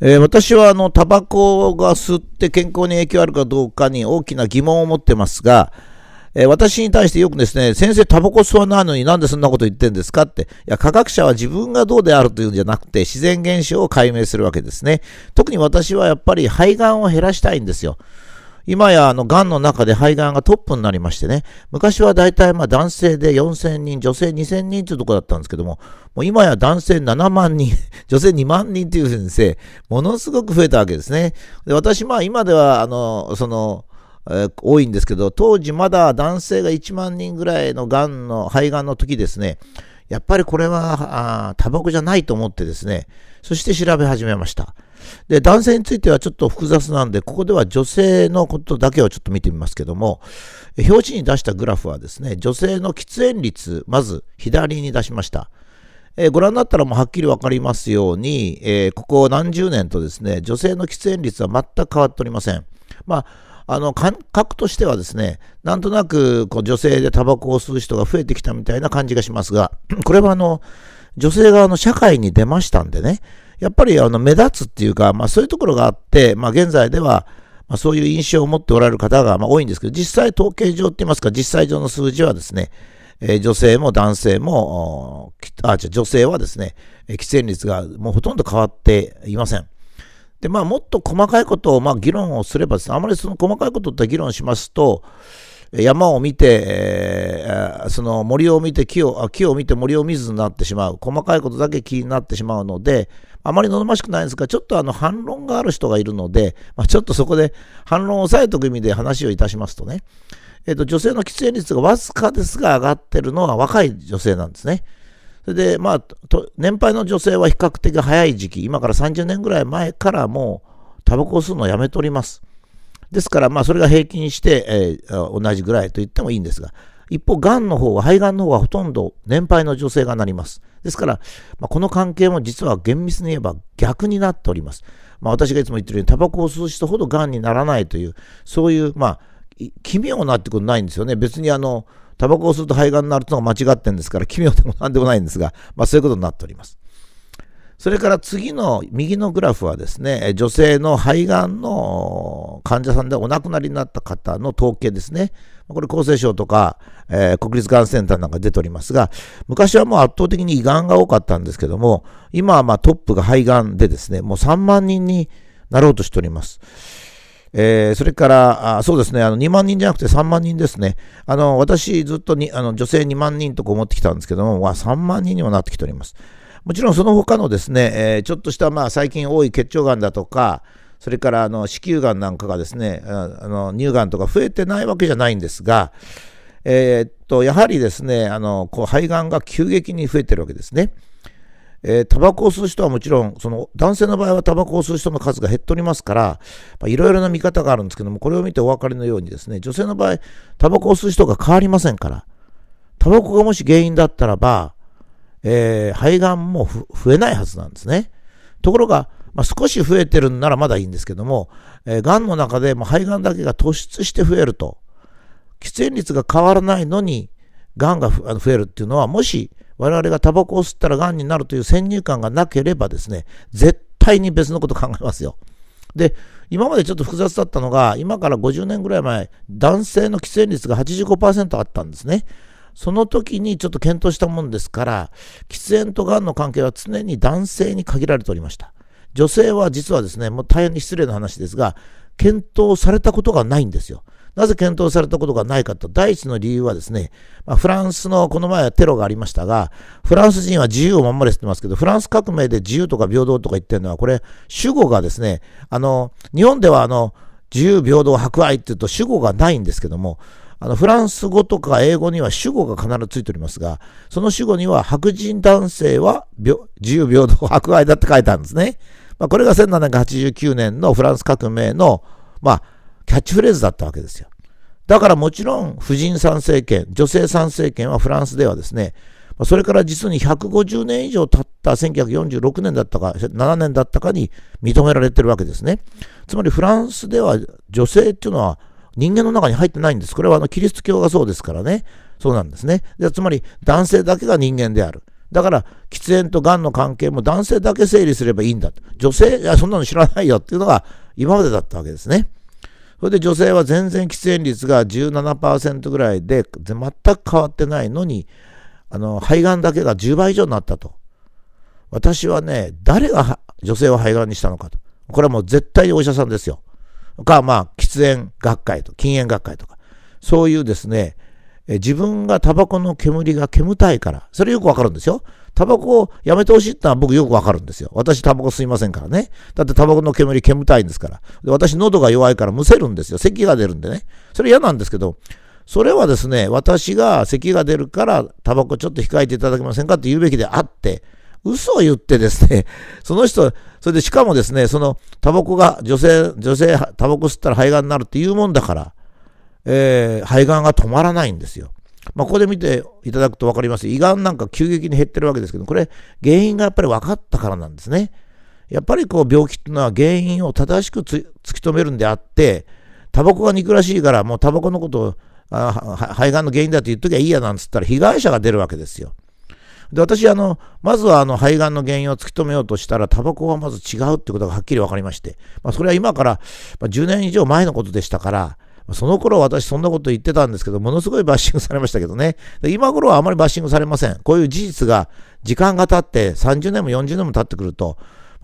えー、私はあのタバコが吸って健康に影響あるかどうかに大きな疑問を持ってますが、えー、私に対してよくですね、先生タバコ吸わないのになんでそんなこと言ってんですかって、いや、科学者は自分がどうであるというんじゃなくて、自然現象を解明するわけですね。特に私はやっぱり肺がんを減らしたいんですよ。今やあの、癌の中で肺がんがトップになりましてね、昔はだいたいまあ男性で4000人、女性2000人というところだったんですけども、もう今や男性7万人、女性2万人という先生、ものすごく増えたわけですね。で、私まあ今では、あの、その、えー、多いんですけど、当時まだ男性が1万人ぐらいの癌の、肺がんの時ですね、やっぱりこれは、あタバコじゃないと思ってですね、そして調べ始めました。で、男性についてはちょっと複雑なんで、ここでは女性のことだけをちょっと見てみますけども、表紙に出したグラフはですね、女性の喫煙率、まず左に出しました。えー、ご覧になったらもうはっきりわかりますように、えー、ここ何十年とですね、女性の喫煙率は全く変わっておりません。まあ、あの感覚としてはですね、なんとなくこう女性でタバコを吸う人が増えてきたみたいな感じがしますが、これはあの女性側の社会に出ましたんでね、やっぱりあの目立つっていうか、まあ、そういうところがあって、まあ、現在では、まあ、そういう印象を持っておられる方がま多いんですけど、実際統計上って言いますか、実際上の数字はですね、え女性も男性も、あ、じゃ女性はですね、喫煙率がもうほとんど変わっていません。で、まあ、もっと細かいことを、まあ、議論をすればですね、あまりその細かいことって議論しますと、山を見て、えー、その森を見て木を、木を見て森を見ずになってしまう。細かいことだけ気になってしまうので、あまり望ましくないんですが、ちょっとあの反論がある人がいるので、まあ、ちょっとそこで反論を抑えておく意味で話をいたしますとね、えっ、ー、と、女性の喫煙率がわずかですが上がってるのは若い女性なんですね。それで、まあ、年配の女性は比較的早い時期、今から30年ぐらい前からもう、タバコを吸うのをやめております。ですから、まあ、それが平均して、えー、同じぐらいと言ってもいいんですが、一方、がんの方は、肺がんの方はほとんど年配の女性がなります。ですから、まあ、この関係も実は厳密に言えば逆になっております。まあ、私がいつも言ってるように、タバコを吸う人ほどがんにならないという、そういう、まあ、奇妙なってことないんですよね。別にあの、タバコを吸うと肺がんになるのが間違ってるんですから、奇妙でもなんでもないんですが、まあ、そういうことになっております。それから次の右のグラフはですね、女性の肺がんの患者さんでお亡くなりになった方の統計ですね。これ厚生省とか、えー、国立がんセンターなんか出ておりますが、昔はもう圧倒的に胃がんが多かったんですけども、今はまあトップが肺がんでですね、もう3万人になろうとしております。えー、それから、あそうですね、あの2万人じゃなくて3万人ですね。あの私、ずっとにあの女性2万人とか思ってきたんですけども、3万人にもなってきております。もちろんその他のですね、えー、ちょっとしたまあ最近多い結腸がんだとか、それからあの子宮がんなんかがですね、あの乳がんとか増えてないわけじゃないんですが、えー、っと、やはりですね、あのこう肺がんが急激に増えてるわけですね。えー、タバコを吸う人はもちろん、その男性の場合はタバコを吸う人の数が減っておりますから、いろいろな見方があるんですけども、これを見てお分かりのようにですね、女性の場合、タバコを吸う人が変わりませんから、タバコがもし原因だったらば、えー、肺がんも増えないはずなんですね。ところが、まあ、少し増えてるんならまだいいんですけども、えー、がんの中でも肺がんだけが突出して増えると、喫煙率が変わらないのに、がんが増えるっていうのは、もし我々がタバコを吸ったらがんになるという先入観がなければですね、絶対に別のこと考えますよ。で、今までちょっと複雑だったのが、今から50年ぐらい前、男性の喫煙率が85%あったんですね。その時にちょっと検討したもんですから、喫煙とがんの関係は常に男性に限られておりました。女性は実はですね、もう大変に失礼な話ですが、検討されたことがないんですよ。なぜ検討されたことがないかと、第一の理由はですね、まあ、フランスのこの前はテロがありましたが、フランス人は自由を守れって言ってますけど、フランス革命で自由とか平等とか言ってるのは、これ、主語がですね、あの、日本ではあの、自由、平等、博愛って言うと主語がないんですけども、あの、フランス語とか英語には主語が必ずついておりますが、その主語には白人男性は自由、平等、博愛だって書いてあるんですね。まあ、これが1789年のフランス革命の、まあ、キャッチフレーズだったわけですよ。だからもちろん、婦人参政権、女性参政権はフランスではですね、それから実に150年以上経った1946年だったか、7年だったかに認められてるわけですね。つまりフランスでは女性っていうのは人間の中に入ってないんです。これはあのキリスト教がそうですからね。そうなんですね。つまり男性だけが人間である。だから、喫煙とがんの関係も男性だけ整理すればいいんだ。女性、いや、そんなの知らないよっていうのが今までだったわけですね。それで女性は全然喫煙率が17%ぐらいで全く変わってないのに、あの、肺がんだけが10倍以上になったと。私はね、誰が女性を肺がんにしたのかと。これはもう絶対にお医者さんですよ。か、まあ、喫煙学会と、禁煙学会とか、そういうですね、え自分がタバコの煙が煙たいから、それよくわかるんですよ。タバコをやめてほしいってのは僕よくわかるんですよ。私タバコ吸いませんからね。だってタバコの煙煙たいんですから。で私喉が弱いからむせるんですよ。咳が出るんでね。それ嫌なんですけど、それはですね、私が咳が出るからタバコちょっと控えていただけませんかって言うべきであって、嘘を言ってですね、その人、それでしかもですね、そのタバコが女性、女性、タバコ吸ったら肺がんになるって言うもんだから、えー、肺がんが止まらないんですよ。まあ、ここで見ていただくと分かります。胃がんなんか急激に減ってるわけですけど、これ、原因がやっぱり分かったからなんですね。やっぱりこう病気っていうのは原因を正しく突き止めるんであって、タバコが憎らしいから、もうタバコのことを肺がんの原因だと言っときゃいいやなんつったら、被害者が出るわけですよ。で、私、あの、まずはあの肺がんの原因を突き止めようとしたら、タバコはまず違うってことがはっきり分かりまして、まあ、それは今から、ま10年以上前のことでしたから、その頃私そんなこと言ってたんですけど、ものすごいバッシングされましたけどね。今頃はあまりバッシングされません。こういう事実が時間が経って30年も40年も経ってくると、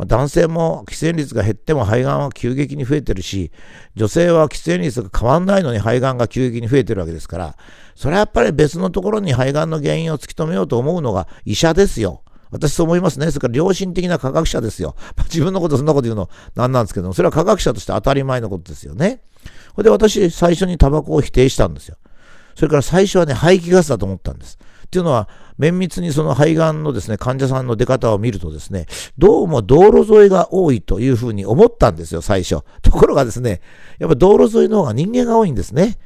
男性も喫煙率が減っても肺がんは急激に増えてるし、女性は喫煙率が変わんないのに肺がんが急激に増えてるわけですから、それはやっぱり別のところに肺がんの原因を突き止めようと思うのが医者ですよ。私そう思いますね。それから良心的な科学者ですよ。まあ、自分のことそんなこと言うの何なんですけども、それは科学者として当たり前のことですよね。ほれで私、最初にタバコを否定したんですよ。それから最初はね、排気ガスだと思ったんです。っていうのは、綿密にその肺がんのですね、患者さんの出方を見るとですね、どうも道路沿いが多いというふうに思ったんですよ、最初。ところがですね、やっぱ道路沿いの方が人間が多いんですね。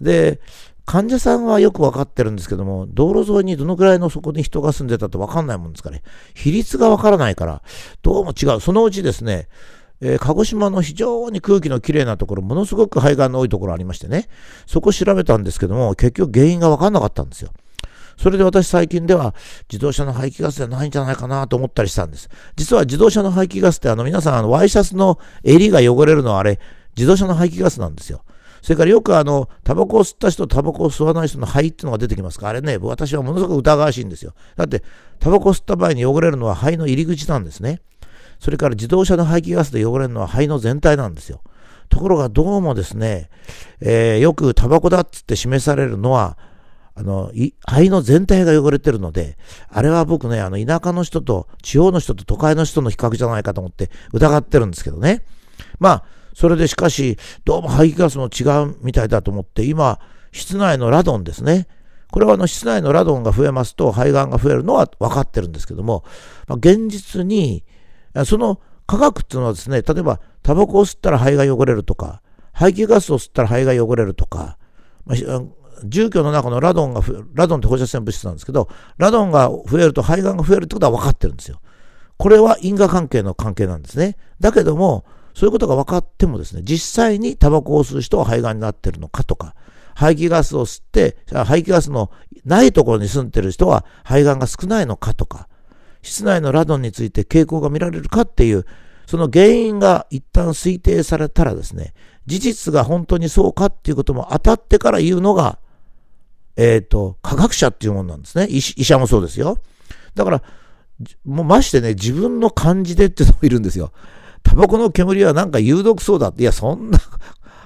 で、患者さんはよく分かってるんですけども、道路沿いにどのくらいのそこに人が住んでたってかんないもんですからね、比率がわからないから、どうも違う。そのうちですね、えー、鹿児島の非常に空気のきれいなところ、ものすごく肺がんの多いところありましてね、そこ調べたんですけども、結局原因がわかんなかったんですよ。それで私最近では自動車の排気ガスじゃないんじゃないかなと思ったりしたんです。実は自動車の排気ガスってあの皆さんあのワイシャツの襟が汚れるのはあれ自動車の排気ガスなんですよ。それからよくあの、タバコを吸った人タバコを吸わない人の肺っていうのが出てきますから、あれね、私はものすごく疑わしいんですよ。だって、タバコを吸った場合に汚れるのは肺の入り口なんですね。それから自動車の排気ガスで汚れるのは肺の全体なんですよ。ところがどうもですね、えー、よくタバコだっつって示されるのは、あの、肺の全体が汚れてるので、あれは僕ね、あの、田舎の人と、地方の人と都会の人の比較じゃないかと思って疑ってるんですけどね。まあ、それでしかし、どうも排気ガスも違うみたいだと思って、今、室内のラドンですね。これはあの室内のラドンが増えますと肺がんが増えるのは分かってるんですけども、ま現実に、その科学っていうのはですね、例えばタバコを吸ったら肺が汚れるとか、排気ガスを吸ったら肺が汚れるとか、ま住居の中のラドンが、ラドンって放射線物質なんですけど、ラドンが増えると肺がんが増えるってことは分かってるんですよ。これは因果関係の関係なんですね。だけども、そういうことが分かってもですね、実際にタバコを吸う人は肺がんになってるのかとか、排気ガスを吸って、排気ガスのないところに住んでる人は肺がんが少ないのかとか、室内のラドンについて傾向が見られるかっていう、その原因が一旦推定されたらですね、事実が本当にそうかっていうことも当たってから言うのが、えっ、ー、と、科学者っていうものなんですね。医者もそうですよ。だから、もうましてね、自分の感じでっていうのもいるんですよ。タバコの煙はなんか有毒そうだって、いや、そんな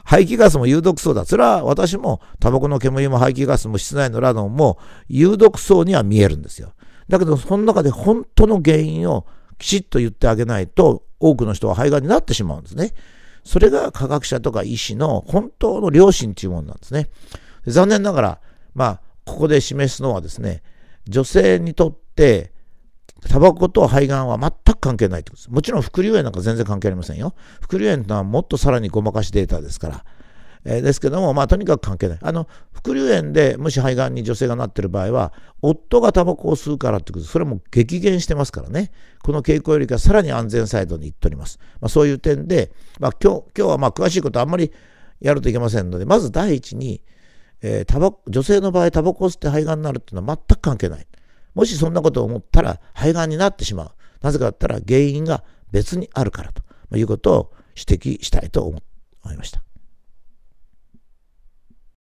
排気ガスも有毒そうだ。それは私もタバコの煙も排気ガスも室内のラドンも有毒そうには見えるんですよ。だけど、その中で本当の原因をきちっと言ってあげないと、多くの人は肺がんになってしまうんですね。それが科学者とか医師の本当の良心というものなんですね。残念ながら、まあ、ここで示すのはですね、女性にとってタバコと肺がんは全く関係ないってことです。もちろん副流炎なんか全然関係ありませんよ。副流炎とはもっとさらにごまかしデータですから。えー、ですけども、まあ、とにかく関係ない。あの、副流炎で、もし肺がんに女性がなってる場合は、夫がタバコを吸うからってことで、それも激減してますからね。この傾向よりかさらに安全サイドにいっております。まあ、そういう点で、まあ、今日、今日はまあ、詳しいことあんまりやるといけませんので、まず第一に、えー、タバ女性の場合、タバコを吸って肺がんになるっていうのは全く関係ない。もしそんなことを思ったら肺がんになってしまう。なぜかだったら原因が別にあるからということを指摘したいと思いました。